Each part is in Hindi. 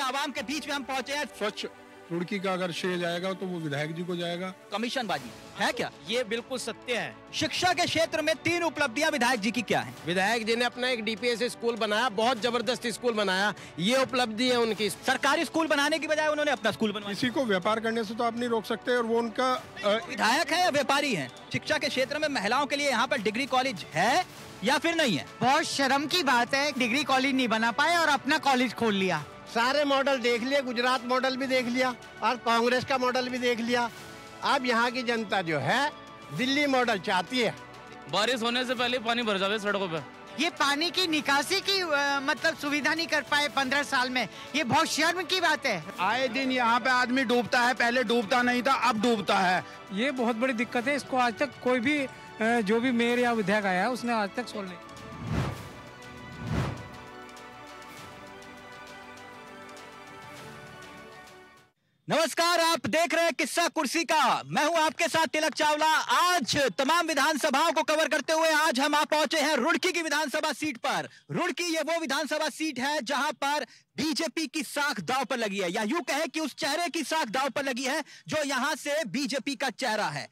आवाम के बीच में हम पहुंचे हैं स्वच्छ रुड़की का अगर शेयर जाएगा तो वो विधायक जी को जाएगा कमीशन बाजी है क्या ये बिल्कुल सत्य है शिक्षा के क्षेत्र में तीन उपलब्धियां विधायक जी की क्या है विधायक जी ने अपना एक डीपीएस स्कूल बनाया बहुत जबरदस्त स्कूल बनाया ये उपलब्धि है उनकी सरकारी स्कूल बनाने की बजाय उन्होंने अपना स्कूल बनाया इसी को व्यापार करने से तो आप नहीं रोक सकते और वो उनका विधायक है या व्यापारी है शिक्षा के क्षेत्र में महिलाओं के लिए यहाँ पर डिग्री कॉलेज है या फिर नहीं है बहुत शर्म की बात है डिग्री कॉलेज नहीं बना पाए और अपना कॉलेज खोल लिया सारे मॉडल देख लिए गुजरात मॉडल भी देख लिया और कांग्रेस का मॉडल भी देख लिया अब यहाँ की जनता जो है दिल्ली मॉडल चाहती है बारिश होने से पहले पानी भर जावे सड़कों पर ये पानी की निकासी की आ, मतलब सुविधा नहीं कर पाए पंद्रह साल में ये बहुत शर्म की बात है आए दिन यहाँ पे आदमी डूबता है पहले डूबता नहीं था अब डूबता है ये बहुत बड़ी दिक्कत है इसको आज तक कोई भी जो भी मेयर या विधायक आया उसने आज तक सोल्व नहीं नमस्कार आप देख रहे हैं किस्सा कुर्सी का मैं हूं आपके साथ तिलक चावला आज तमाम विधानसभाओं को कवर करते हुए आज हम आप पहुंचे हैं रुड़की की विधानसभा सीट पर रुड़की ये वो विधानसभा सीट है जहां पर बीजेपी की साख दाव पर लगी है या यूं कहे कि उस चेहरे की साख दाव पर लगी है जो यहां से बीजेपी का चेहरा है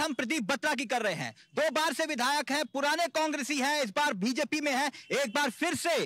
हम प्रदीप बत्रा की कर रहे हैं दो बार से विधायक है पुराने कांग्रेसी है इस बार बीजेपी में है एक बार फिर से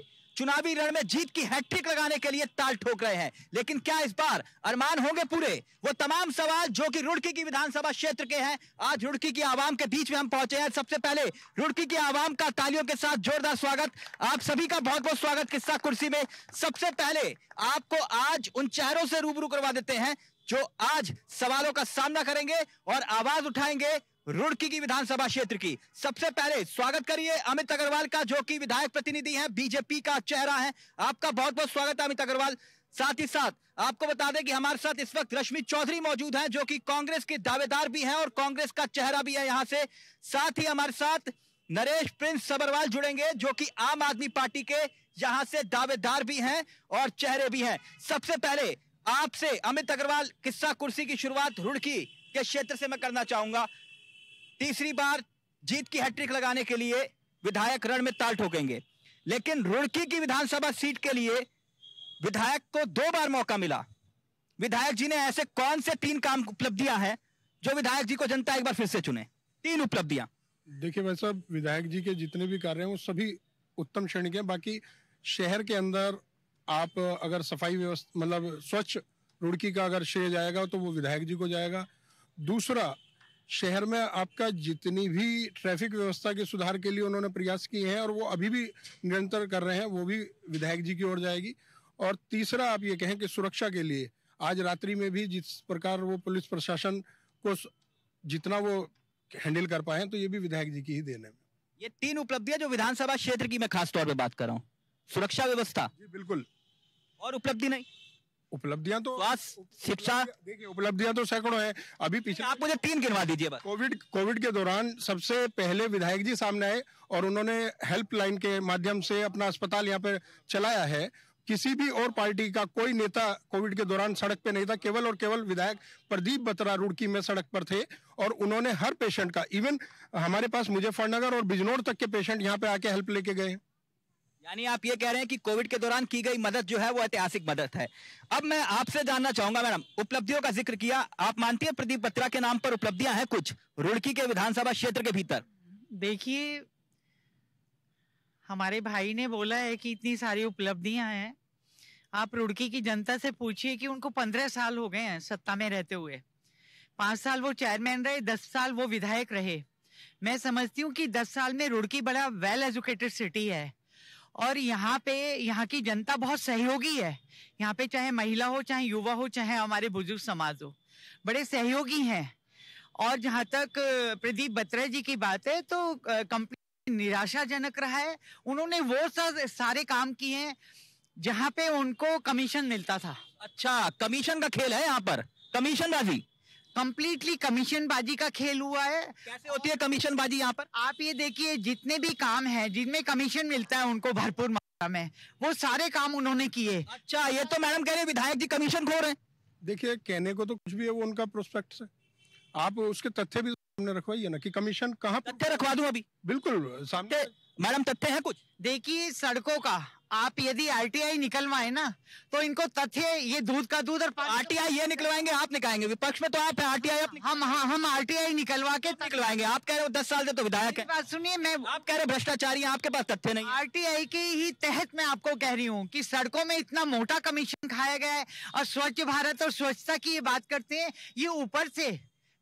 चुनावी रण में जीत की हैट्रिक लगाने के लिए ताल ठोक रहे हैं लेकिन क्या इस बार अरमान होंगे पूरे वो तमाम सवाल जो कि रुड़की की विधानसभा क्षेत्र के हैं आज रुड़की की आवाम के बीच में हम पहुंचे हैं सबसे पहले रुड़की की आवाम का तालियों के साथ जोरदार स्वागत आप सभी का बहुत बहुत स्वागत किस्सा कुर्सी में सबसे पहले आपको आज उन चेहरों से रूबरू करवा देते हैं जो आज सवालों का सामना करेंगे और आवाज उठाएंगे रुड़की की विधानसभा क्षेत्र की सबसे पहले स्वागत करिए अमित अग्रवाल का जो कि विधायक प्रतिनिधि हैं बीजेपी का चेहरा है आपका बहुत बहुत स्वागत है अमित अग्रवाल साथ ही साथ आपको बता दें कि हमारे साथ इस वक्त रश्मि चौधरी मौजूद हैं जो कि कांग्रेस के दावेदार भी हैं और कांग्रेस का चेहरा भी है यहाँ से साथ ही हमारे साथ नरेश प्रिंस सबरवाल जुड़ेंगे जो कि आम आदमी पार्टी के यहाँ से दावेदार भी हैं और चेहरे भी हैं सबसे पहले आपसे अमित अग्रवाल किस्सा कुर्सी की शुरुआत रुड़की के क्षेत्र से मैं करना चाहूंगा तीसरी बार जीत की हैट्रिक लगाने के लिए विधायक रण में ताल ठोकेंगे लेकिन रुड़की की विधानसभा सीट के लिए विधायक को दो बार मौका मिला विधायक जी ने ऐसे कौन से तीन काम उपलब्धियां हैं जो विधायक जी को जनता एक बार फिर से चुने तीन उपलब्धियां देखिए भाई साहब विधायक जी के जितने भी कार्य हैं वो सभी उत्तम श्रेणी के बाकी शहर के अंदर आप अगर सफाई व्यवस्था मतलब स्वच्छ रुड़की का अगर श्रेय जाएगा तो वो विधायक जी को जाएगा दूसरा शहर में आपका जितनी भी ट्रैफिक व्यवस्था के सुधार के लिए उन्होंने प्रयास किए हैं और वो अभी भी निरंतर कर रहे हैं वो भी विधायक जी की ओर जाएगी और तीसरा आप ये कहें कि सुरक्षा के लिए आज रात्रि में भी जिस प्रकार वो पुलिस प्रशासन को जितना वो हैंडल कर पाए तो ये भी विधायक जी की ही देने में ये तीन उपलब्धियां जो विधानसभा क्षेत्र की मैं खासतौर पर बात कर रहा हूँ सुरक्षा व्यवस्था जी बिल्कुल और उपलब्धि नहीं उपलब्धियां तो शिक्षा देखिए उपलब्धियां तो सैकड़ों है अभी पीछे आप मुझे तीन गिनवा दीजिए बस कोविड कोविड के दौरान सबसे पहले विधायक जी सामने आए और उन्होंने हेल्पलाइन के माध्यम से अपना अस्पताल यहाँ पर चलाया है किसी भी और पार्टी का कोई नेता कोविड के दौरान सड़क पे नहीं था केवल और केवल विधायक प्रदीप बत्रा रुड़की में सड़क पर थे और उन्होंने हर पेशेंट का इवन हमारे पास मुजफ्फरनगर और बिजनौर तक के पेशेंट यहाँ पे आके हेल्प लेके गए हैं यानी आप ये कह रहे हैं कि कोविड के दौरान की गई मदद जो है वो ऐतिहासिक मदद है अब मैं आपसे जानना चाहूंगा मैडम उपलब्धियों का जिक्र किया आप मानती है प्रदीप बत्रा के नाम पर उपलब्धियां हैं कुछ रुड़की के विधानसभा क्षेत्र के भीतर देखिए हमारे भाई ने बोला है कि इतनी सारी उपलब्धियां हैं आप रुड़की की जनता से पूछिए कि उनको पंद्रह साल हो गए हैं सत्ता में रहते हुए पांच साल वो चेयरमैन रहे दस साल वो विधायक रहे मैं समझती हूँ कि दस साल में रुड़की बड़ा वेल एजुकेटेड सिटी है और यहाँ पे यहाँ की जनता बहुत सहयोगी है यहाँ पे चाहे महिला हो चाहे युवा हो चाहे हमारे बुजुर्ग समाज हो बड़े सहयोगी हैं और जहाँ तक प्रदीप बत्रा जी की बात है तो कंपनी निराशाजनक रहा है उन्होंने वो सब सारे काम किए हैं जहाँ पे उनको कमीशन मिलता था अच्छा कमीशन का खेल है यहाँ पर कमीशन बाजी कंप्लीटली कमीशनबाजी का खेल हुआ है कैसे होती है कमीशनबाजी यहाँ पर आप ये देखिए जितने भी काम हैं जिनमें कमीशन मिलता है उनको भरपूर मात्रा में वो सारे काम उन्होंने किए अच्छा ये तो मैडम कह रहे विधायक जी कमीशन खो रहे देखिए कहने को तो कुछ भी है वो उनका प्रोस्पेक्ट है आप उसके तथ्य भी सामने रखवाइए ना कि कमीशन कहाँ तथ्य रखवा दू अभी बिल्कुल सामने मैडम तथ्य है कुछ देखिए सड़कों का आप यदि आरटीआई निकलवाए ना तो इनको तथ्य ये दूध का दूध और आरटीआई ये निकलवाएंगे आप निकालेंगे विपक्ष में तो आप है आरटीआई आप हम हाँ हम आरटीआई निकलवा के निकलवाएंगे आप कह रहे हो दस साल से तो विधायक है बात सुनिए मैं आप कह रहे भ्रष्टाचारी आपके पास तथ्य नहीं आरटीआई के ही तहत मैं आपको कह रही हूँ की सड़कों में इतना मोटा कमीशन खाया गया है और स्वच्छ भारत और स्वच्छता की ये बात करते हैं ये ऊपर से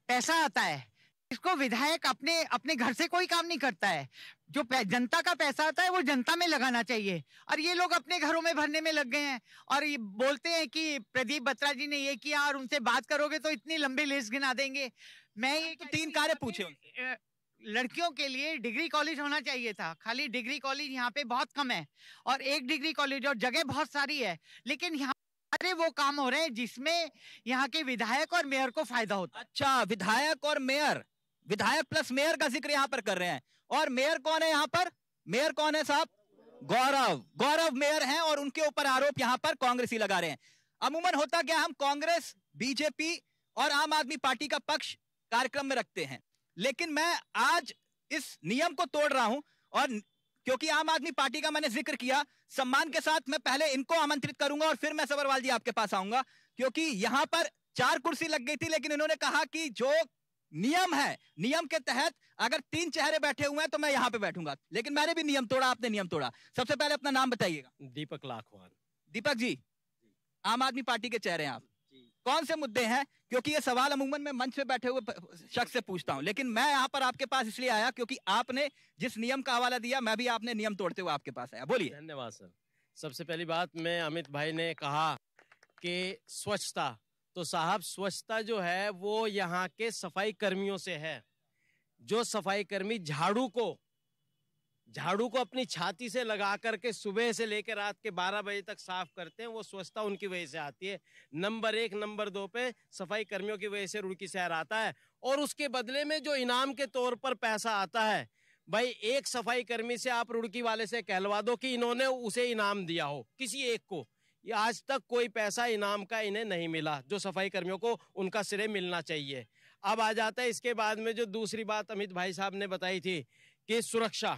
पैसा आता है इसको विधायक अपने अपने घर से कोई काम नहीं करता है जो जनता का पैसा आता है वो जनता में लगाना चाहिए और ये लोग अपने घरों में भरने में लग गए हैं और ये बोलते हैं कि प्रदीप बत्रा जी ने ये किया और उनसे बात करोगे तो इतनी लंबी लिस्ट गिना देंगे मैं हाँ, ये तो तीन कार्य पूछे लड़कियों के लिए डिग्री कॉलेज होना चाहिए था खाली डिग्री कॉलेज यहाँ पे बहुत कम है और एक डिग्री कॉलेज और जगह बहुत सारी है लेकिन यहाँ सारे वो काम हो रहे हैं जिसमें यहाँ के विधायक और मेयर को फायदा होता है अच्छा विधायक और मेयर विधायक प्लस मेयर का जिक्र यहाँ पर कर रहे हैं और मेयर कौन है यहाँ पर मेयर कौन है साहब गौरव गौरव मेयर हैं और उनके ऊपर आरोप यहाँ पर कांग्रेस ही लगा रहे हैं अमूमन होता क्या हम कांग्रेस बीजेपी और आम आदमी पार्टी का पक्ष कार्यक्रम में रखते हैं लेकिन मैं आज इस नियम को तोड़ रहा हूं और क्योंकि आम आदमी पार्टी का मैंने जिक्र किया सम्मान के साथ मैं पहले इनको आमंत्रित करूंगा और फिर मैं सबरवाल जी आपके पास आऊंगा क्योंकि यहां पर चार कुर्सी लग गई थी लेकिन इन्होंने कहा कि जो नियम है नियम के तहत अगर तीन चेहरे बैठे हुए हैं तो मैं यहाँ पे बैठूंगा लेकिन मैंने भी नियम तोड़ा आपने नियम तोड़ा सबसे पहले अपना नाम बताइएगा दीपक लाखवान दीपक जी, आम आदमी पार्टी के चेहरे हैं आप कौन से मुद्दे हैं क्योंकि ये सवाल अमूमन मैं मंच पे बैठे हुए शख्स से पूछता हूं लेकिन मैं यहाँ पर आपके पास इसलिए आया क्योंकि आपने जिस नियम का हवाला दिया मैं भी आपने नियम तोड़ते हुए आपके पास आया बोलिए धन्यवाद सर सबसे पहली बात मैं अमित भाई ने कहा कि स्वच्छता तो साहब स्वच्छता जो है वो यहाँ के सफाई कर्मियों से है जो सफाई कर्मी झाड़ू को झाड़ू को अपनी छाती से लगा करके सुबह से लेकर रात के 12 बजे तक साफ करते हैं वो स्वच्छता उनकी वजह से आती है नंबर एक नंबर दो पे सफाई कर्मियों की वजह से रुड़की शहर आता है और उसके बदले में जो इनाम के तौर पर पैसा आता है भाई एक सफाई कर्मी से आप रुड़की वाले से कहलवा दो कि इन्होंने उसे इनाम दिया हो किसी एक को ये आज तक कोई पैसा इनाम का इन्हें नहीं मिला जो सफाई कर्मियों को उनका सिरे मिलना चाहिए अब आ जाता है इसके बाद में जो दूसरी बात अमित भाई साहब ने बताई थी कि सुरक्षा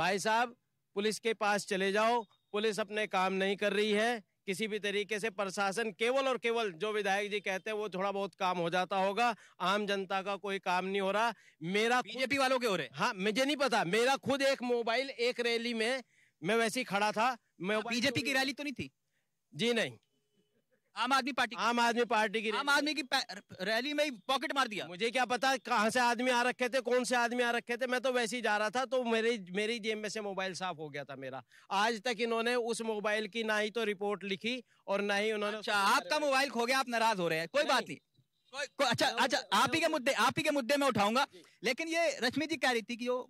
भाई साहब पुलिस के पास चले जाओ पुलिस अपने काम नहीं कर रही है किसी भी तरीके से प्रशासन केवल और केवल जो विधायक जी कहते हैं वो थोड़ा बहुत काम हो जाता होगा आम जनता का कोई काम नहीं हो रहा मेरा बीजेपी वालों के हो रहे हाँ मुझे नहीं पता मेरा खुद एक मोबाइल एक रैली में मैं वैसे ही खड़ा था मैं हाँ, बीजेपी की रैली तो नहीं थी जी नहीं आम आदमी पार्टी आम आदमी पार्टी की आम आदमी की रैली में ही पॉकेट मार दिया मुझे क्या पता कहाँ से आदमी आ रखे थे कौन से आदमी आ रखे थे मैं तो वैसे ही जा रहा था तो मेरे मेरी जेब में से मोबाइल साफ हो गया था मेरा आज तक इन्होंने उस मोबाइल की ना ही तो रिपोर्ट लिखी और ना ही उन्होंने अच्छा आपका मोबाइल खो गया आप नाराज हो रहे हैं कोई बात नहीं कोई, अच्छा अच्छा आप ही के मुद्दे आप ही के मुद्दे में उठाऊंगा लेकिन ये रश्मि जी कह रही थी कि वो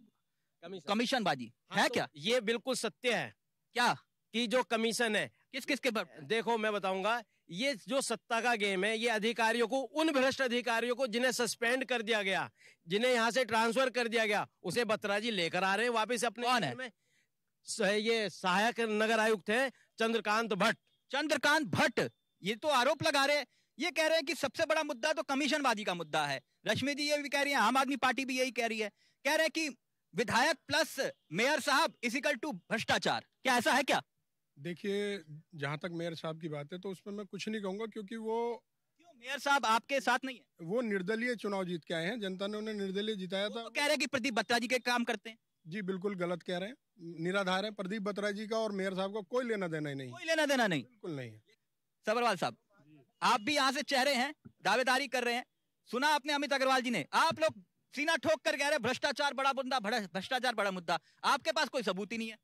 कमीशन बाजी हाँ, है तो क्या ये बिल्कुल सत्य है क्या कि जो कमीशन है किस किस के पर देखो मैं बताऊंगा ये जो सत्ता का गेम है ये अधिकारियों को उन भ्रष्ट अधिकारियों को जिन्हें सस्पेंड कर दिया गया जिन्हें यहाँ से ट्रांसफर कर दिया गया उसे बत्रा जी लेकर आ रहे हैं वापिस अपने कौन है? में ये सहायक नगर आयुक्त है चंद्रकांत भट्ट चंद्रकांत भट्ट ये तो आरोप लगा रहे हैं ये कह रहे हैं कि सबसे बड़ा मुद्दा तो कमीशनबाजी का मुद्दा है रश्मि जी ये भी कह रही है आम आदमी पार्टी भी यही कह रही है कह रहे हैं कि विधायक प्लस मेयर साहब इजिकल टू भ्रष्टाचार क्या ऐसा है क्या देखिए जहाँ तक मेयर साहब की बात है तो उसमें मैं कुछ नहीं कहूँगा क्योंकि वो क्यों मेयर साहब आपके साथ नहीं है वो निर्दलीय चुनाव जीत के आए हैं जनता ने उन्हें निर्दलीय जिताया था तो कह रहे हैं कि प्रदीप बत्रा जी के काम करते हैं जी बिल्कुल गलत कह रहे हैं निराधार है प्रदीप बत्रा जी का और मेयर साहब का कोई लेना देना ही नहीं कोई लेना देना नहीं बिल्कुल नहीं है सबरवाल साहब आप भी यहाँ से चेहरे हैं दावेदारी कर रहे हैं सुना आपने अमित अग्रवाल जी ने आप लोग सीना ठोक कर कह रहे भ्रष्टाचार बड़ा मुद्दा भ्रष्टाचार बड़ा मुद्दा आपके पास कोई सबूत ही नहीं है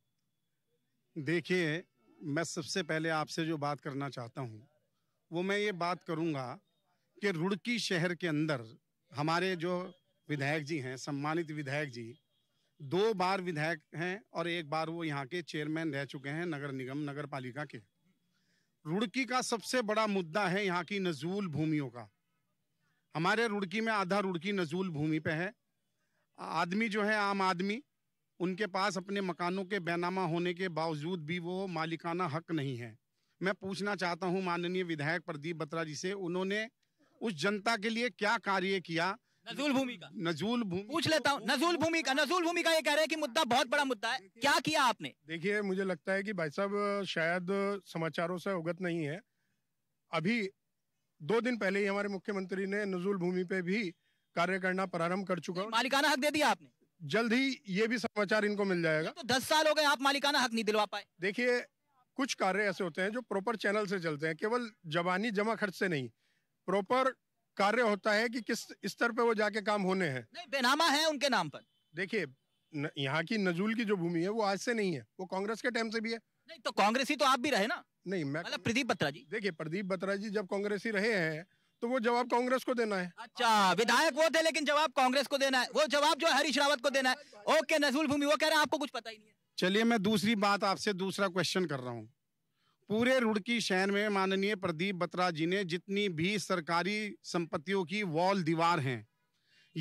देखिए मैं सबसे पहले आपसे जो बात करना चाहता हूँ वो मैं ये बात करूँगा कि रुड़की शहर के अंदर हमारे जो विधायक जी हैं सम्मानित विधायक जी दो बार विधायक हैं और एक बार वो यहाँ के चेयरमैन रह चुके हैं नगर निगम नगर पालिका के रुड़की का सबसे बड़ा मुद्दा है यहाँ की नजूल भूमियों का हमारे रुड़की में आधा रुड़की नजूल भूमि पे है आदमी जो है आम आदमी उनके पास अपने मकानों के बैनामा होने के बावजूद भी वो मालिकाना हक नहीं है मैं पूछना चाहता हूं माननीय विधायक प्रदीप बत्रा जी से उन्होंने उस जनता के लिए क्या कार्य किया नजूल भूमि का नजूल भूमि पूछ लेता हूँ नजूल भूमि का नजूल भूमि का ये कह रहे हैं कि मुद्दा बहुत बड़ा मुद्दा है क्या किया आपने देखिए मुझे लगता है कि भाई साहब शायद समाचारों से अवगत नहीं है अभी दो दिन पहले ही हमारे मुख्यमंत्री ने नजूल भूमि पे भी कार्य करना प्रारंभ कर चुका मालिकाना हक दे दिया आपने जल्द ही ये भी समाचार इनको मिल जाएगा तो दस साल हो गए आप मालिकाना हक नहीं दिलवा पाए देखिए कुछ कार्य ऐसे होते हैं जो प्रॉपर चैनल से चलते हैं केवल जबानी जमा खर्च से नहीं प्रॉपर कार्य होता है कि किस स्तर पे वो जाके काम होने हैं नहीं बेनामा है उनके नाम पर देखिए यहाँ की नजूल की जो भूमि है वो आज से नहीं है वो कांग्रेस के टाइम से भी है नहीं तो कांग्रेस ही तो आप भी रहे ना नहीं मैं मतलब प्रदीप बत्रा जी देखिए प्रदीप बत्रा जी जब कांग्रेस ही रहे हैं तो वो जवाब कांग्रेस को देना है अच्छा विधायक वो थे लेकिन जवाब कांग्रेस को देना है वो जवाब जो हरीश रावत को देना है ओके नजरुल भूमि वो कह रहे हैं आपको कुछ पता ही नहीं है चलिए मैं दूसरी बात आपसे दूसरा क्वेश्चन कर रहा हूँ पूरे रुड़की शहर में माननीय प्रदीप बत्रा जी ने जितनी भी सरकारी संपत्तियों की वॉल दीवार हैं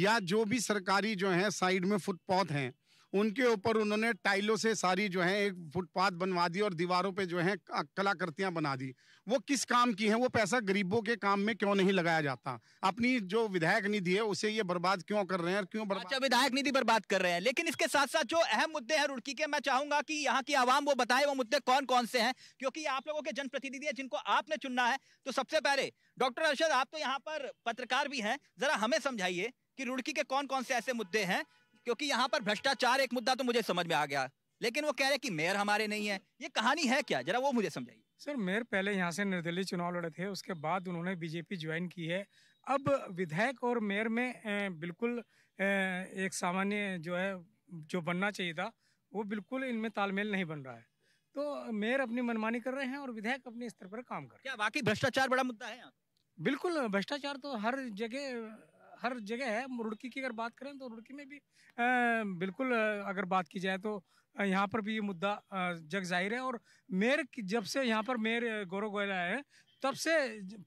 या जो भी सरकारी जो है साइड में फुटपाथ हैं उनके ऊपर उन्होंने टाइलों से सारी जो है एक फुटपाथ बनवा दी और दीवारों पे जो है कलाकृतियां बना दी वो किस काम की हैं वो पैसा गरीबों के काम में क्यों नहीं लगाया जाता अपनी जो विधायक निधि है उसे ये बर्बाद क्यों कर रहे हैं क्यों अच्छा विधायक निधि बर्बाद कर रहे हैं लेकिन इसके साथ साथ जो अहम मुद्दे हैं रुड़की के मैं चाहूंगा कि यहाँ की आवाम वो बताए वो मुद्दे कौन कौन से हैं क्योंकि आप लोगों के जनप्रतिनिधि है जिनको आपने चुनना है तो सबसे पहले डॉक्टर अर्षद आप तो यहाँ पर पत्रकार भी हैं जरा हमें समझाइए कि रुड़की के कौन कौन से ऐसे मुद्दे हैं क्योंकि यहाँ पर भ्रष्टाचार एक मुद्दा तो मुझे समझ में आ गया लेकिन वो कह रहे कि मेयर हमारे नहीं है ये कहानी है क्या जरा वो मुझे समझाइए सर मेयर पहले यहाँ से निर्दलीय चुनाव लड़े थे उसके बाद उन्होंने बीजेपी ज्वाइन की है अब विधायक और मेयर में बिल्कुल एक सामान्य जो है जो बनना चाहिए था वो बिल्कुल इनमें तालमेल नहीं बन रहा है तो मेयर अपनी मनमानी कर रहे हैं और विधायक अपने स्तर पर काम कर रहे हैं क्या बाकी भ्रष्टाचार बड़ा मुद्दा है यहाँ बिल्कुल भ्रष्टाचार तो हर जगह हर जगह है रुड़की की अगर बात करें तो रुड़की में भी बिल्कुल अगर बात की जाए तो यहाँ पर भी ये मुद्दा जग जाहिर है और मेयर जब से यहाँ पर मेयर गौरव गोयल आए हैं तब से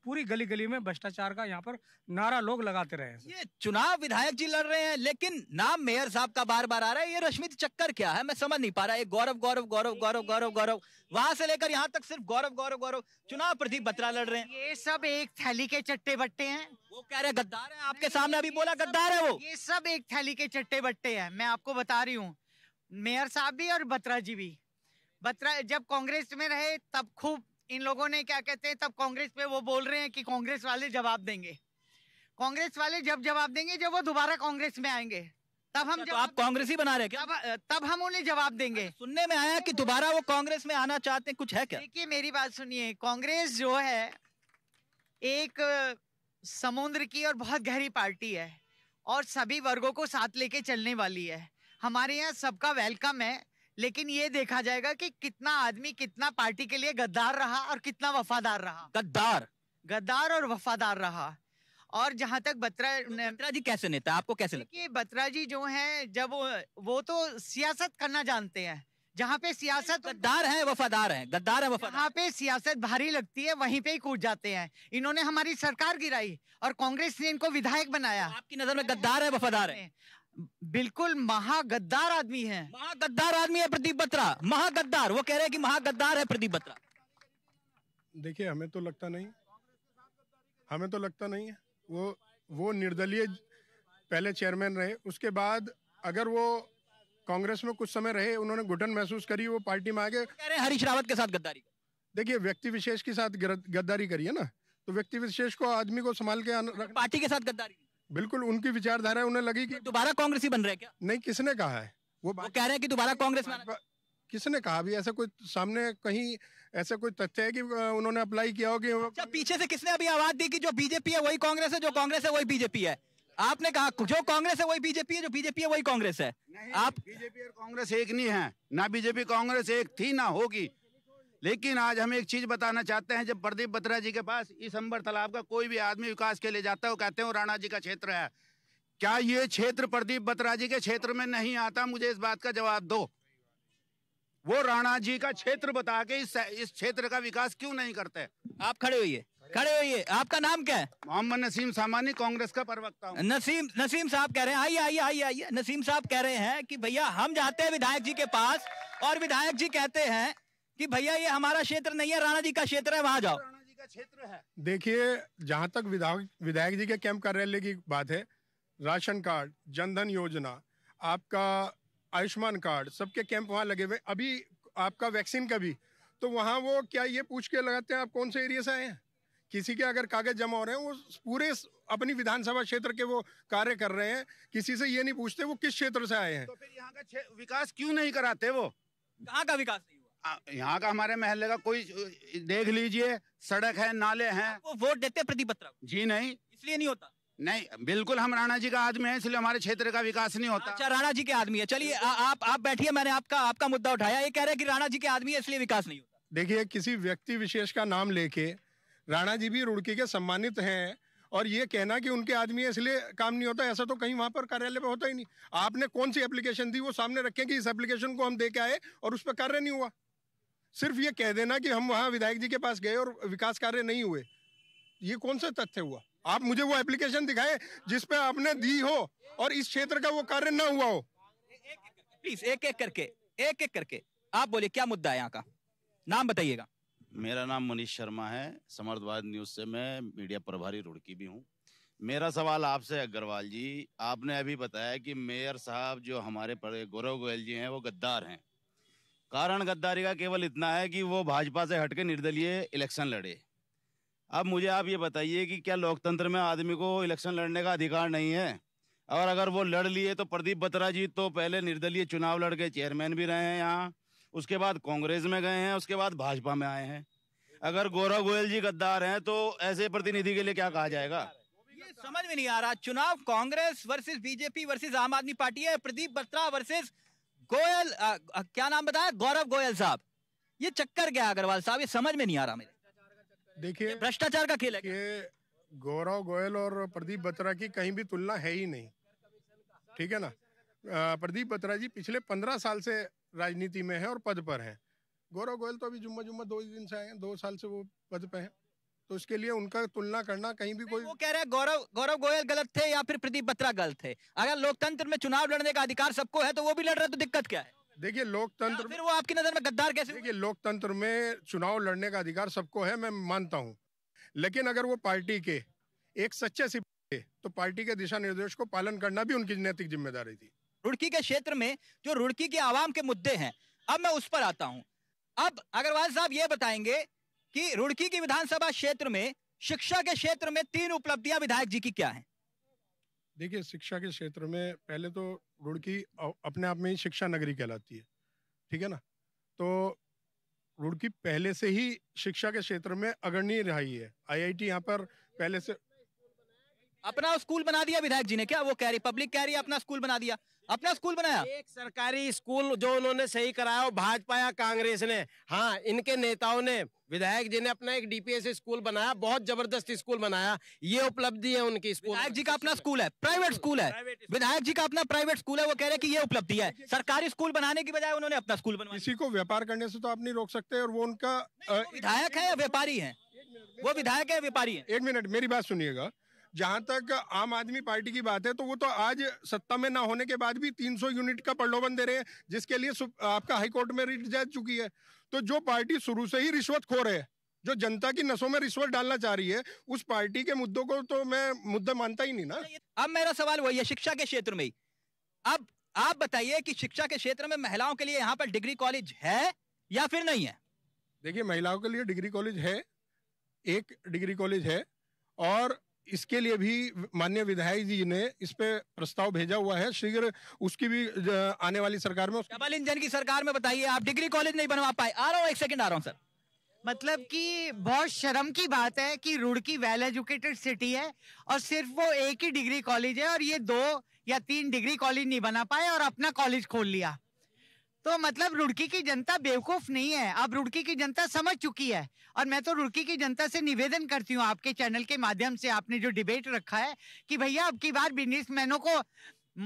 पूरी गली गली में भ्रष्टाचार का यहाँ पर नारा लोग लगाते रहे हैं ये चुनाव विधायक जी लड़ रहे हैं लेकिन नाम मेयर साहब का बार बार आ रहा है ये रश्मि चक्कर क्या है मैं समझ नहीं पा रहा है गौरव गौरव गौरव गौरव गौरव गौरव वहां से लेकर यहाँ तक सिर्फ गौरव गौरव गौरव चुनाव प्रदीप बत्रा लड़ रहे हैं ये सब एक थैली के चट्टे बट्टे हैं वो कह रहे गद्दार है आपके सामने अभी बोला गद्दार है वो ये सब एक थैली के चट्टे बट्टे है मैं आपको बता रही हूँ मेयर साहब भी और बत्रा जी भी बत्रा जब कांग्रेस में रहे तब खूब इन लोगों ने क्या कहते हैं तब कांग्रेस पे वो बोल रहे हैं कि कांग्रेस वाले जवाब देंगे कांग्रेस वाले जब जवाब देंगे जब वो दोबारा कांग्रेस में आएंगे तब हम जब अच्छा, तो आप कांग्रेस ही बना रहे क्या तब, तब हम उन्हें जवाब देंगे अच्छा, सुनने में आया कि दोबारा वो कांग्रेस में आना चाहते हैं कुछ है क्या देखिए मेरी बात सुनिए कांग्रेस जो है एक समुद्र की और बहुत गहरी पार्टी है और सभी वर्गों को साथ लेके चलने वाली है हमारे यहाँ सबका वेलकम है लेकिन ये देखा जाएगा कि कितना आदमी कितना पार्टी के लिए गद्दार रहा और कितना वफादार रहा गद्दार गद्दार और वफादार रहा और जहाँ तक बत्रा तो बत्रा जी कैसे नेता आपको कैसे देखिए बत्रा जी जो है जब वो, वो तो सियासत करना जानते हैं जहाँ पे सियासत गद्दार है वफादार है गद्दार है वफादार यहाँ पे सियासत भारी लगती है वहीं पे ही कूद जाते हैं इन्होंने हमारी सरकार गिराई और कांग्रेस ने इनको विधायक बनाया तो आपकी नजर में गद्दार है वफादार है हाँ। बिल्कुल महागद्दार आदमी है महागद्दार आदमी है प्रदीप बत्रा महागद्दार वो कह रहे हैं कि महागद्दार है प्रदीप बत्रा देखिए हमें तो लगता नहीं हमें तो लगता नहीं है वो वो निर्दलीय पहले चेयरमैन रहे उसके बाद अगर वो कांग्रेस में कुछ समय रहे उन्होंने घुटन महसूस करी वो पार्टी में आगे कह रहे हरीश रावत के साथ गद्दारी देखिए व्यक्ति विशेष के साथ गद्दारी करी है ना तो व्यक्ति विशेष को आदमी को संभाल के पार्टी के साथ गद्दारी बिल्कुल उनकी विचारधारा उन्हें लगी कि तो दोबारा कांग्रेस ही बन रहे क्या नहीं किसने कहा है वो, वो कह रहे हैं कि दोबारा कांग्रेस में किसने कहा अभी ऐसा कोई सामने कहीं ऐसा कोई तथ्य है कि उन्होंने अप्लाई किया हो कि अच्छा, पीछे से किसने अभी आवाज दी कि जो बीजेपी है वही कांग्रेस है जो कांग्रेस है वही बीजेपी है आपने कहा जो कांग्रेस है वही बीजेपी है जो बीजेपी है वही कांग्रेस है आप बीजेपी और कांग्रेस एक नहीं है ना बीजेपी कांग्रेस एक थी ना होगी लेकिन आज हम एक चीज बताना चाहते हैं जब प्रदीप बत्रा जी के पास इस अंबर तालाब का कोई भी आदमी विकास के लिए जाता है वो कहते हैं राणा जी का क्षेत्र है क्या ये क्षेत्र प्रदीप बत्रा जी के क्षेत्र में नहीं आता मुझे इस बात का जवाब दो वो राणा जी का क्षेत्र बता के इस इस क्षेत्र का विकास क्यों नहीं करते आप खड़े होइए खड़े होइए आपका नाम क्या है मोहम्मद नसीम सामानी कांग्रेस का प्रवक्ता नसीम नसीम साहब कह रहे हैं आइए आइए आइए आइए नसीम साहब कह रहे हैं कि भैया हम जाते हैं विधायक जी के पास और विधायक जी कहते हैं कि भैया ये हमारा क्षेत्र नहीं है राणा जी का क्षेत्र है वहां जाओ राणा जी का क्षेत्र है देखिए जहां तक विधायक विधायक जी के कैंप कार्यालय की बात है राशन कार्ड जनधन योजना आपका आयुष्मान कार्ड सबके कैंप वहाँ लगे हुए अभी आपका वैक्सीन का भी तो वहाँ वो क्या ये पूछ के लगाते हैं आप कौन से एरिया से आए हैं किसी के अगर कागज जमा हो रहे हैं वो पूरे अपनी विधानसभा क्षेत्र के वो कार्य कर रहे हैं किसी से ये नहीं पूछते वो किस क्षेत्र से आए हैं तो फिर यहाँ का विकास क्यों नहीं कराते वो कहाँ का विकास यहाँ का हमारे महल्ले का कोई देख लीजिए सड़क है नाले हैं वो वोट देते प्रदीप बत्रा जी नहीं इसलिए नहीं होता नहीं बिल्कुल हम राणा जी का आदमी है इसलिए हमारे क्षेत्र का विकास नहीं होता अच्छा राणा जी के आदमी है चलिए आप आप बैठिए मैंने आपका आपका मुद्दा उठाया ये कह रहे हैं कि राणा जी के आदमी है इसलिए विकास नहीं होता देखिए किसी व्यक्ति विशेष का नाम लेके राणा जी भी रुड़की के सम्मानित हैं और ये कहना कि उनके आदमी है इसलिए काम नहीं होता ऐसा तो कहीं वहां पर कार्यालय पे होता ही नहीं आपने कौन सी एप्लीकेशन दी वो सामने रखें कि इस एप्लीकेशन को हम दे के आए और उस पर कार्य नहीं हुआ सिर्फ ये कह देना कि हम वहाँ विधायक जी के पास गए और विकास कार्य नहीं हुए ये कौन सा तथ्य हुआ आप मुझे वो एप्लीकेशन दिखाए जिसपे आपने दी हो और इस क्षेत्र का वो कार्य ना हुआ हो प्लीज एक एक करके एक एक करके आप बोलिए क्या मुद्दा है यहाँ का नाम बताइएगा मेरा नाम मनीष शर्मा है समर्थवाद न्यूज से मैं मीडिया प्रभारी रुड़की भी हूँ मेरा सवाल आपसे अग्रवाल जी आपने अभी बताया कि मेयर साहब जो हमारे गौरव गोयल जी हैं वो गद्दार हैं कारण गद्दारी का केवल इतना है कि वो भाजपा से हटके निर्दलीय इलेक्शन लड़े अब मुझे आप ये बताइए कि क्या लोकतंत्र में आदमी को इलेक्शन लड़ने का अधिकार नहीं है और अगर वो लड़ लिए तो प्रदीप बत्रा जी तो पहले निर्दलीय चुनाव लड़ के चेयरमैन भी रहे हैं यहाँ उसके बाद कांग्रेस में गए हैं उसके बाद भाजपा में आए हैं अगर गौरव गोयल जी गद्दार हैं तो ऐसे प्रतिनिधि के लिए क्या कहा जाएगा ये समझ में नहीं आ रहा चुनाव कांग्रेस वर्सेस बीजेपी वर्सेस आम आदमी पार्टी है प्रदीप बत्रा वर्सेस गोयल आ, आ, क्या नाम बताया गौरव गोयल साहब ये चक्कर क्या अग्रवाल साहब ये समझ में नहीं आ रहा मेरे देखिए भ्रष्टाचार का खेल है गौरव गोयल और प्रदीप बत्रा की कहीं भी तुलना है ही नहीं ठीक है ना प्रदीप बत्रा जी पिछले पंद्रह साल से राजनीति में है और पद पर है गौरव गोयल तो अभी जुम्मा जुम्मा दो दिन से आए हैं दो साल से वो पद पर हैं तो उसके लिए उनका तुलना करना कहीं भी कोई वो कह रहे हैं गौरव गौरव गोयल गलत थे या फिर प्रदीप बत्रा गलत थे अगर लोकतंत्र में चुनाव लड़ने का अधिकार सबको है तो वो भी लड़ रहे तो दिक्कत क्या है देखिए लोकतंत्र फिर वो आपकी नजर में गद्दार कैसे देखिए लोकतंत्र में चुनाव लड़ने का अधिकार सबको है मैं मानता हूँ लेकिन अगर वो पार्टी के एक सच्चे सिपाही तो पार्टी के दिशा निर्देश को पालन करना भी उनकी नैतिक जिम्मेदारी थी रुड़की के क्षेत्र में जो रुड़की के आवाम के मुद्दे हैं अब मैं उस पर आता हूँ अब अग्रवाल साहब ये बताएंगे कि रुड़की की विधानसभा क्षेत्र में शिक्षा के क्षेत्र में तीन उपलब्धियां विधायक जी की क्या है देखिए शिक्षा के क्षेत्र में पहले तो रुड़की अपने आप में ही शिक्षा नगरी कहलाती है ठीक है ना तो रुड़की पहले से ही शिक्षा के क्षेत्र में अग्रणी रही है आईआईटी यहाँ पर पहले से अपना स्कूल बना दिया विधायक जी ने क्या वो कह रही पब्लिक कह रही है अपना स्कूल बना दिया अपना स्कूल बनाया एक सरकारी स्कूल जो उन्होंने सही कराया भाजपा या कांग्रेस ने हाँ इनके नेताओं ने विधायक जी ने अपना एक डीपीएस स्कूल बनाया बहुत जबरदस्त स्कूल बनाया ये उपलब्धि है उनकी स्कूल विधायक जी का अपना स्कूल है प्राइवेट स्कूल है विधायक जी का अपना प्राइवेट स्कूल है वो कह रहे हैं ये उपलब्धि है सरकारी स्कूल बनाने की बजाय उन्होंने अपना स्कूल बनाया किसी को व्यापार करने से तो आप नहीं रोक सकते और वो उनका विधायक है या व्यापारी है वो विधायक है व्यापारी है एक मिनट मेरी बात सुनिएगा जहां तक आम आदमी पार्टी की बात है तो वो तो आज सत्ता में ना होने के बाद भी 300 यूनिट का प्रलोभन दे रहे हैं जिसके लिए आपका हाईकोर्ट में रिट जा चुकी है तो जो पार्टी शुरू से ही रिश्वत खो रहे जो जनता की नसों में रिश्वत डालना चाह रही है उस पार्टी के मुद्दों को तो मैं मुद्दा मानता ही नहीं ना अब मेरा सवाल वही है शिक्षा के क्षेत्र में अब आप बताइए कि शिक्षा के क्षेत्र में महिलाओं के लिए यहाँ पर डिग्री कॉलेज है या फिर नहीं है देखिए महिलाओं के लिए डिग्री कॉलेज है एक डिग्री कॉलेज है और इसके लिए भी माननीय विधायक जी ने इस पे प्रस्ताव भेजा हुआ है शीघ्र उसकी भी आने वाली सरकार में डबल इंजन की सरकार में बताइए आप डिग्री कॉलेज नहीं बनवा पाए आ रहा हूँ एक सेकंड आ रहा हूँ सर मतलब कि बहुत शर्म की बात है कि रुड़की वेल एजुकेटेड सिटी है और सिर्फ वो एक ही डिग्री कॉलेज है और ये दो या तीन डिग्री कॉलेज नहीं बना पाए और अपना कॉलेज खोल लिया तो मतलब रुड़की की जनता बेवकूफ नहीं है अब रुड़की की जनता समझ चुकी है और मैं तो रुड़की की जनता से निवेदन करती हूँ आपके चैनल के माध्यम से आपने जो डिबेट रखा है कि भैया अब की बार बिजनेसमैनों को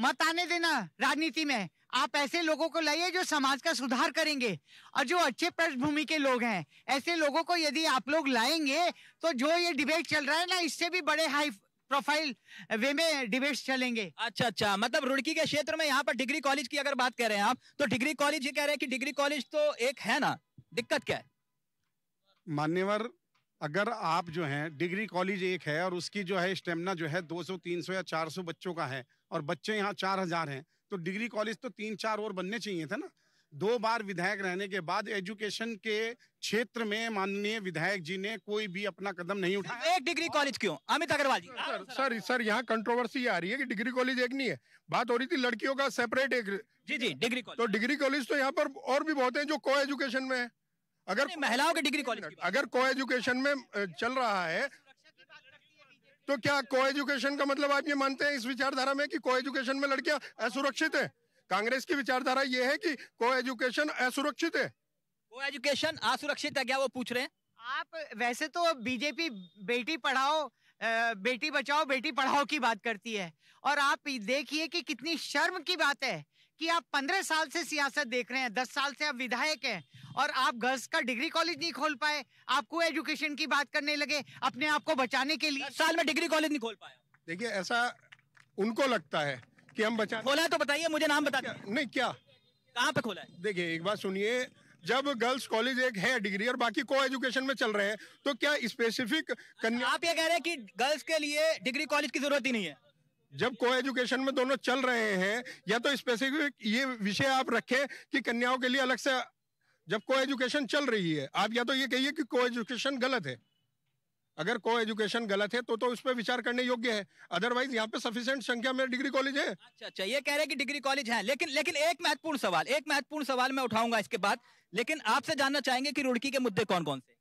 मत आने देना राजनीति में आप ऐसे लोगों को लाइए जो समाज का सुधार करेंगे और जो अच्छे पृष्ठभूमि के लोग हैं ऐसे लोगों को यदि आप लोग लाएंगे तो जो ये डिबेट चल रहा है ना इससे भी बड़े हाई प्रोफाइल वे में डिबेट्स चलेंगे अच्छा अच्छा मतलब रुड़की के क्षेत्र में यहाँ पर डिग्री कॉलेज की अगर बात कर रहे हैं आप तो डिग्री कॉलेज ये कह रहे हैं कि डिग्री कॉलेज तो एक है ना दिक्कत क्या है मान्यवर अगर आप जो हैं डिग्री कॉलेज एक है और उसकी जो है स्टेमिना जो है 200 300 या 400 बच्चों का है और बच्चे यहाँ 4000 हैं तो डिग्री कॉलेज तो तीन चार और बनने चाहिए थे ना दो बार विधायक रहने के बाद एजुकेशन के क्षेत्र में माननीय विधायक जी ने कोई भी अपना कदम नहीं उठाया एक डिग्री कॉलेज क्यों Amit Agarwal ji sir sir sir यहाँ कंट्रोवर्सी आ रही है कि डिग्री कॉलेज एक नहीं है बात हो रही थी लड़कियों का सेपरेट एक जी जी डिग्री कॉलेज तो डिग्री कॉलेज तो यहाँ पर और भी बहुत है जो को एजुकेशन में है अगर महिलाओं के डिग्री कॉलेज अगर को एजुकेशन में चल रहा है तो क्या को एजुकेशन का मतलब आप ये मानते हैं इस विचारधारा में कि को एजुकेशन में लड़कियां असुरक्षित है कांग्रेस की विचारधारा ये है कि को एजुकेशन असुरक्षित है को एजुकेशन असुरक्षित है क्या वो पूछ रहे हैं आप वैसे तो बीजेपी बेटी पढ़ाओ बेटी बचाओ बेटी पढ़ाओ की बात करती है और आप देखिए कि कितनी शर्म की बात है कि आप पंद्रह साल से सियासत देख रहे हैं दस साल से आप विधायक हैं और आप गर्ल्स का डिग्री कॉलेज नहीं खोल पाए आपको एजुकेशन की बात करने लगे अपने आप को बचाने के लिए साल में डिग्री कॉलेज नहीं खोल पाया देखिए ऐसा उनको लगता है कि हम बचा खोला है तो बताइए मुझे नाम बता नहीं क्या कहाँ पे खोला है देखिए एक बात सुनिए जब गर्ल्स कॉलेज एक है डिग्री और बाकी को एजुकेशन में चल रहे हैं तो क्या स्पेसिफिक कन्या आप ये कह रहे हैं कि गर्ल्स के लिए डिग्री कॉलेज की जरूरत ही नहीं है जब को एजुकेशन में दोनों चल रहे हैं या तो स्पेसिफिक ये विषय आप रखें कि कन्याओं के लिए अलग से जब को एजुकेशन चल रही है आप या तो ये कहिए कि को एजुकेशन गलत है अगर को एजुकेशन गलत है तो तो उस पर विचार करने योग्य है अदरवाइज यहाँ पे सफिशियंट संख्या में डिग्री कॉलेज है अच्छा अच्छा ये कह रहे हैं कि डिग्री कॉलेज है लेकिन लेकिन एक महत्वपूर्ण सवाल एक महत्वपूर्ण सवाल मैं उठाऊंगा इसके बाद लेकिन आपसे जानना चाहेंगे कि रुड़की के मुद्दे कौन कौन से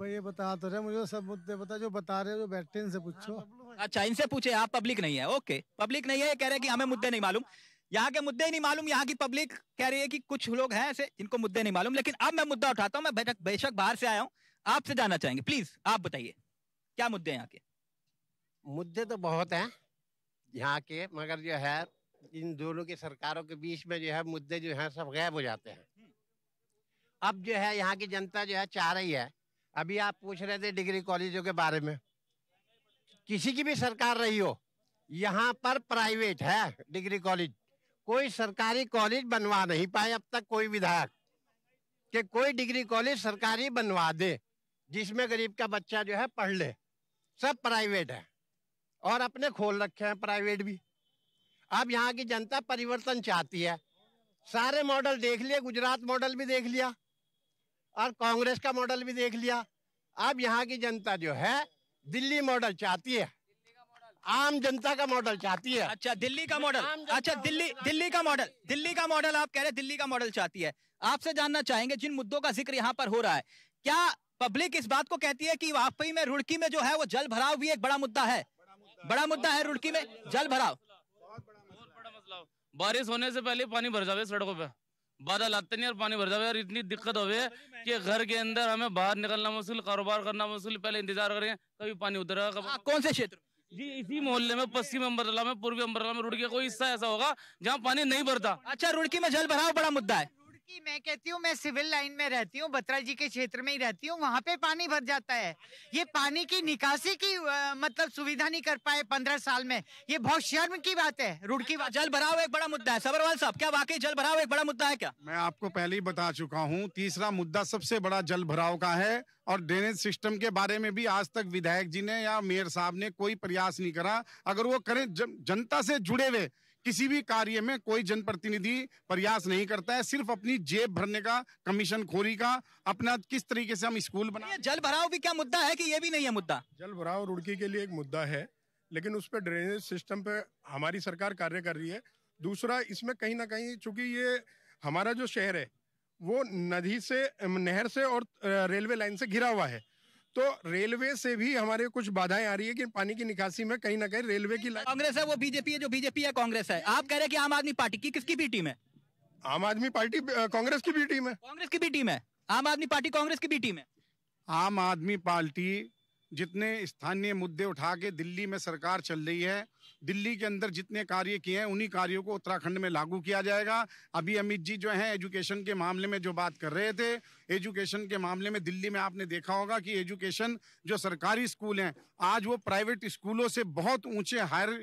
भाई ये बता तो रहे मुझे सब मुद्दे बता जो बता रहे हो जो बैठे इनसे पूछो अच्छा इनसे पूछे आप पब्लिक नहीं है ओके पब्लिक नहीं है ये कह रहे हैं कि हमें मुद्दे नहीं मालूम यहाँ के मुद्दे नहीं मालूम यहाँ की पब्लिक कह रही है कि कुछ लोग हैं ऐसे जिनको मुद्दे नहीं मालूम लेकिन अब मैं मुद्दा उठाता हूँ मैं बेशक बाहर से आया हूँ आपसे जानना चाहेंगे प्लीज आप बताइए क्या मुद्दे यहाँ के मुद्दे तो बहुत हैं यहाँ के मगर जो है इन दोनों की सरकारों के बीच में जो है मुद्दे जो है सब गायब हो जाते हैं अब जो है यहाँ की जनता जो है चाह रही है अभी आप पूछ रहे थे डिग्री कॉलेजों के बारे में किसी की भी सरकार रही हो यहाँ पर प्राइवेट है डिग्री कॉलेज कोई सरकारी कॉलेज बनवा नहीं पाए अब तक कोई विधायक कि कोई डिग्री कॉलेज सरकारी बनवा दे जिसमें गरीब का बच्चा जो है पढ़ ले सब प्राइवेट है और अपने खोल रखे हैं प्राइवेट भी अब यहाँ की जनता परिवर्तन चाहती है सारे मॉडल देख लिए गुजरात मॉडल भी देख लिया और कांग्रेस का मॉडल भी देख लिया अब यहाँ की जनता जो है दिल्ली मॉडल चाहती है आम जनता का मॉडल चाहती है अच्छा दिल्ली का मॉडल अच्छा दिल्ली दिल्ली का मॉडल दिल्ली का मॉडल आप कह रहे हैं दिल्ली का मॉडल चाहती है आपसे जानना चाहेंगे जिन मुद्दों का जिक्र यहाँ पर हो रहा है क्या पब्लिक इस बात को कहती है कि वाकई में रुड़की में जो है वो जल भराव भी एक बड़ा मुद्दा है बड़ा मुद्दा है रुड़की में जल भराव बारिश होने से पहले पानी भर जावे सड़कों पे बादल आते नहीं और पानी भर जावे और इतनी दिक्कत हो गई कि घर के अंदर हमें बाहर निकलना मुश्किल कारोबार करना मुश्किल पहले इंतजार करें कभी पानी उतरेगा हाँ, कौन से क्षेत्र जी इसी मोहल्ले में पश्चिम अम्बरला में पूर्वी अम्बरला में रुड़की कोई हिस्सा ऐसा होगा जहाँ पानी नहीं भरता अच्छा रुड़की में जल भराव बड़ा मुद्दा है कि मैं कहती हूँ मैं सिविल लाइन में रहती हूँ बत्रा जी के क्षेत्र में ही रहती हूँ वहाँ पे पानी भर जाता है ये पानी की निकासी की आ, मतलब सुविधा नहीं कर पाए पंद्रह साल में ये बहुत शर्म की बात है रूढ़ की बात जल भराव एक बड़ा मुद्दा है सबरवाल साहब क्या वाकई जल भराव एक बड़ा मुद्दा है क्या मैं आपको पहले ही बता चुका हूँ तीसरा मुद्दा सबसे बड़ा जल भराव का है और ड्रेनेज सिस्टम के बारे में भी आज तक विधायक जी ने या मेयर साहब ने कोई प्रयास नहीं करा अगर वो करें जनता से जुड़े हुए किसी भी कार्य में कोई जनप्रतिनिधि प्रयास नहीं करता है सिर्फ अपनी जेब भरने का कमीशन खोरी का अपना किस तरीके से हम स्कूल बनाए जल भराव भी क्या मुद्दा है कि ये भी नहीं है मुद्दा जल भराव रुड़की के लिए एक मुद्दा है लेकिन उस पर ड्रेनेज सिस्टम पे हमारी सरकार कार्य कर रही है दूसरा इसमें कहीं ना कहीं चूंकि ये हमारा जो शहर है वो नदी से नहर से और रेलवे लाइन से घिरा हुआ है तो रेलवे से भी हमारे कुछ बाधाएं आ रही है कि पानी की निकासी में कहीं ना कहीं रेलवे की कांग्रेस है वो बीजेपी है जो बीजेपी है कांग्रेस है आप कह रहे हैं कि आम आदमी पार्टी की किसकी बी टीम है आम आदमी पार्टी कांग्रेस की भी टीम है कांग्रेस की भी टीम है आम आदमी पार्टी कांग्रेस की बी टीम है आम आदमी पार्टी जितने स्थानीय मुद्दे उठा के दिल्ली में सरकार चल रही है दिल्ली के अंदर जितने कार्य किए हैं उन्हीं कार्यों को उत्तराखंड में लागू किया जाएगा अभी अमित जी जो हैं एजुकेशन के मामले में जो बात कर रहे थे एजुकेशन के मामले में दिल्ली में आपने देखा होगा कि एजुकेशन जो सरकारी स्कूल हैं आज वो प्राइवेट स्कूलों से बहुत ऊंचे हायर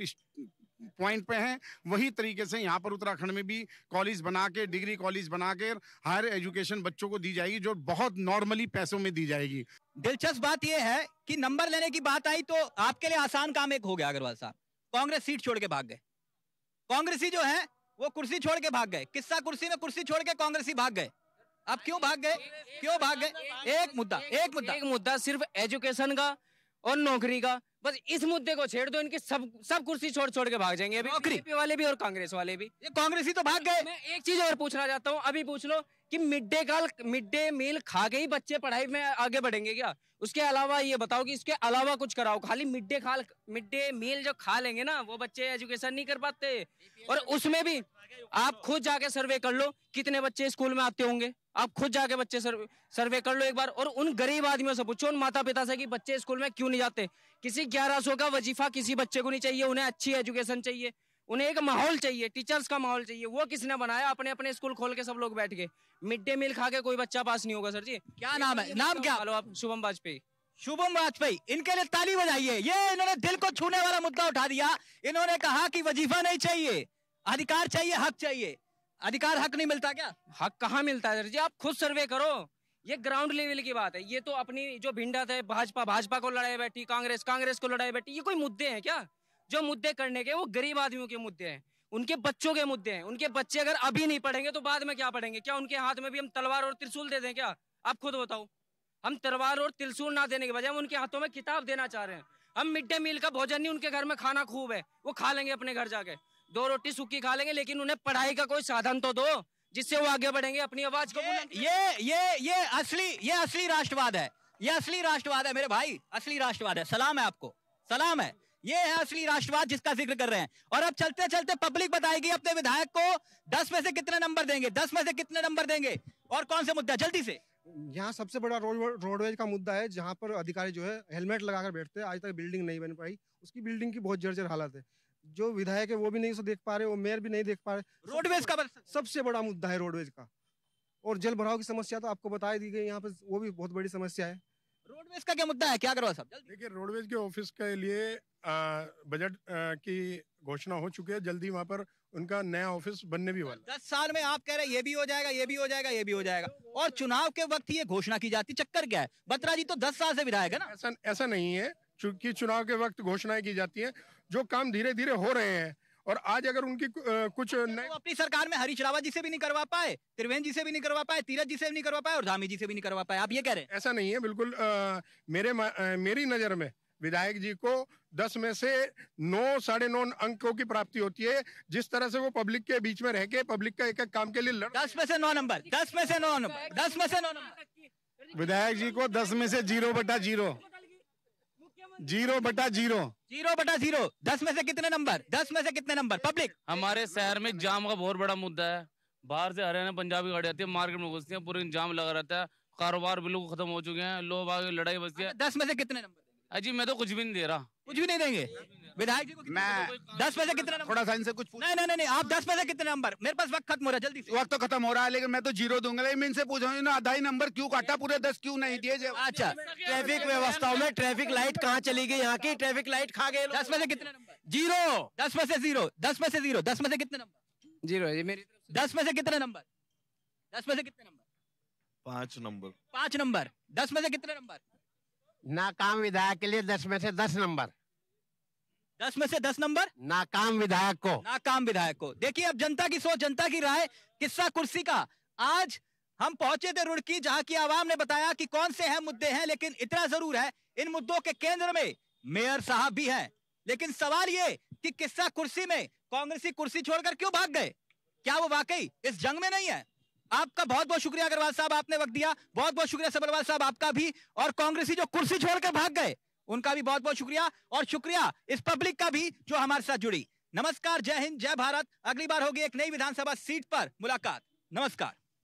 पॉइंट पे हैं वही तरीके से यहाँ पर उत्तराखंड में भी कॉलेज बना के डिग्री कॉलेज बना के हायर एजुकेशन बच्चों को दी जाएगी जो बहुत नॉर्मली पैसों में दी जाएगी दिलचस्प बात यह है कि नंबर लेने की बात आई तो आपके लिए आसान काम एक हो गया अग्रवाल साहब कांग्रेस सीट छोड़ के भाग गए कांग्रेसी जो है वो कुर्सी छोड़ के भाग गए किस्सा कुर्सी में कुर्सी छोड़ के कांग्रेसी भाग गए अब क्यों भाग गए क्यों भाग गए एक मुद्दा एक मुद्दा एक मुद्दा सिर्फ एजुकेशन का और नौकरी का बस इस मुद्दे को छेड़ दो इनके सब सब कुर्सी छोड़ छोड़ के भाग जाएंगे अभी बीजेपी वाले भी और कांग्रेस वाले भी ये कांग्रेस ही तो भाग गए मैं एक चीज और पूछना चाहता हूँ अभी पूछ लो कि मिड डे काल मिड डे मील खा के ही बच्चे पढ़ाई में आगे बढ़ेंगे क्या उसके अलावा ये बताओ कि इसके अलावा कुछ कराओ खाली मिड डे खाल मिड डे मील जो खा लेंगे ना वो बच्चे एजुकेशन नहीं कर पाते और उसमें भी आप खुद जाके सर्वे कर लो कितने बच्चे स्कूल में आते होंगे आप खुद जाके बच्चे सर्वे सर्वे कर लो एक बार और उन गरीब आदमियों से पूछो उन माता पिता से कि बच्चे स्कूल में क्यों नहीं जाते किसी ग्यारह सौ का वजीफा किसी बच्चे को नहीं चाहिए उन्हें अच्छी एजुकेशन चाहिए उन्हें एक माहौल चाहिए टीचर्स का माहौल चाहिए वो किसने बनाया अपने अपने स्कूल खोल के सब लोग बैठ गए मिड डे मील खा के कोई बच्चा पास नहीं होगा सर जी क्या नाम है नाम क्या हेलो आप शुभम वाजपेयी शुभम वाजपेयी इनके लिए ताली बजाइए ये इन्होंने दिल को छूने वाला मुद्दा उठा दिया इन्होंने कहा कि वजीफा नहीं चाहिए अधिकार चाहिए हक चाहिए अधिकार हक नहीं मिलता क्या हक कहाँ मिलता है सर जी आप खुद सर्वे करो ये ग्राउंड लेवल की बात है ये तो अपनी जो भिंडत है भाजपा भाजपा को लड़ाई बैठी कांग्रेस कांग्रेस को लड़ाई बैठी ये कोई मुद्दे हैं क्या जो मुद्दे करने के वो गरीब आदमियों के मुद्दे हैं उनके बच्चों के मुद्दे हैं उनके बच्चे अगर अभी नहीं पढ़ेंगे तो बाद में क्या पढ़ेंगे क्या उनके हाथ में भी हम तलवार और त्रिशूल दे दें क्या आप खुद बताओ हम तलवार और त्रिशूल ना देने के बजाय हम उनके हाथों में किताब देना चाह रहे हैं हम मिड डे मील का भोजन नहीं उनके घर में खाना खूब है वो खा लेंगे अपने घर जाके दो रोटी सूखी खा लेंगे लेकिन उन्हें पढ़ाई का कोई साधन तो दो जिससे वो आगे बढ़ेंगे अपनी आवाज को ये, ये ये असली ये असली राष्ट्रवाद है ये असली राष्ट्रवाद है मेरे भाई असली राष्ट्रवाद है सलाम है आपको सलाम है ये है असली राष्ट्रवाद जिसका जिक्र कर रहे हैं और अब चलते चलते पब्लिक बताएगी अपने विधायक को दस में से कितने नंबर देंगे दस में से कितने नंबर देंगे और कौन से मुद्दा जल्दी से यहाँ सबसे बड़ा रोड रोडवेज का मुद्दा है जहाँ पर अधिकारी जो है हेलमेट लगाकर बैठते हैं आज तक बिल्डिंग नहीं बन पाई उसकी बिल्डिंग की बहुत जर्जर हालत है जो विधायक है वो भी नहीं देख पा रहे वो मेयर भी नहीं देख पा रहे रोडवेज का सबसे बड़ा मुद्दा है रोडवेज का और जल भराव की समस्या तो आपको बताई दी गई यहाँ पे वो भी बहुत बड़ी समस्या है रोडवेज का क्या मुद्दा है क्या करवा साहब देखिए रोडवेज के ऑफिस के लिए बजट की घोषणा हो चुकी है जल्दी वहाँ पर उनका नया ऑफिस बनने भी वाला दस साल में आप कह रहे हैं ये भी हो जाएगा ये भी हो जाएगा ये भी हो जाएगा और चुनाव के वक्त ही ये घोषणा की जाती चक्कर क्या है बत्रा जी तो दस साल से विधायक है ना ऐसा ऐसा नहीं है चूंकि चुनाव के वक्त घोषणाएं की जाती है जो काम धीरे धीरे हो रहे हैं और आज अगर उनकी कुछ तो नए अपनी सरकार में हरीश रावत जी से भी नहीं करवा पाए त्रिवेंद्र जी से भी नहीं करवा पाए तीरथ जी से भी नहीं करवा पाए और धामी जी से भी नहीं करवा पाए आप ये कह रहे हैं ऐसा नहीं है बिल्कुल मेरे मेरी नजर में विधायक जी को दस में से नौ साढ़े नौ अंकों की प्राप्ति होती है जिस तरह से वो पब्लिक के बीच में रह के पब्लिक का एक एक काम के लिए लड़ दस में से नौ नंबर दस में से नौ नंबर दस में से नौ नंबर विधायक जी को दस में से जीरो बटा जीरो जीरो बटा जीरो जीरो बटा जीरो दस में से कितने नंबर दस में से कितने नंबर पब्लिक हमारे शहर में जाम का बहुत बड़ा मुद्दा है बाहर से हरियाणा पंजाबी गाड़ी आती है मार्केट में घुसती है पूरे जाम लगा रहता है कारोबार बिल्कुल खत्म हो चुके हैं लोग आगे लड़ाई बचती है दस में से कितने नंबर अजी मैं तो कुछ भी नहीं दे रहा कुछ भी नहीं देंगे विधायक जी को मैं दस पैसे कितना थोड़ा सा इनसे कुछ नहीं नहीं नहीं आप दस पैसे कितने नंबर मेरे पास वक्त खत्म हो रहा है जल्दी वक्त तो खत्म हो रहा है लेकिन मैं तो जीरो दूंगा लेकिन इनसे पूछ रहा हूँ आधा ही नंबर क्यों काटा पूरे दस क्यों नहीं दिए अच्छा ट्रैफिक व्यवस्थाओं में ट्रैफिक लाइट कहाँ चली गई यहाँ की ट्रैफिक लाइट खा गए दस पैसे कितने नंबर जीरो दस पैसे जीरो दस पैसे जीरो दस पैसे कितने नंबर जीरो दस पैसे कितने नंबर दस पैसे कितने नंबर पाँच नंबर पाँच नंबर दस पैसे कितने नंबर नाकाम विधायक के लिए दस में से दस नंबर दस में से दस नंबर नाकाम विधायक को नाकाम विधायक को देखिए अब जनता की सोच जनता की राय किस्सा कुर्सी का आज हम पहुंचे थे रुड़की जहां की आवाम ने बताया कि कौन से हैं मुद्दे हैं लेकिन इतना जरूर है इन मुद्दों के केंद्र में मेयर साहब भी हैं लेकिन सवाल ये कि किस्सा कुर्सी में कांग्रेसी कुर्सी छोड़कर क्यों भाग गए क्या वो वाकई इस जंग में नहीं है आपका बहुत बहुत शुक्रिया अग्रवाल साहब आपने वक्त दिया बहुत बहुत शुक्रिया सबरवाल साहब आपका भी और कांग्रेसी जो कुर्सी छोड़कर भाग गए उनका भी बहुत बहुत शुक्रिया और शुक्रिया इस पब्लिक का भी जो हमारे साथ जुड़ी नमस्कार जय हिंद जय भारत अगली बार होगी एक नई विधानसभा सीट पर मुलाकात नमस्कार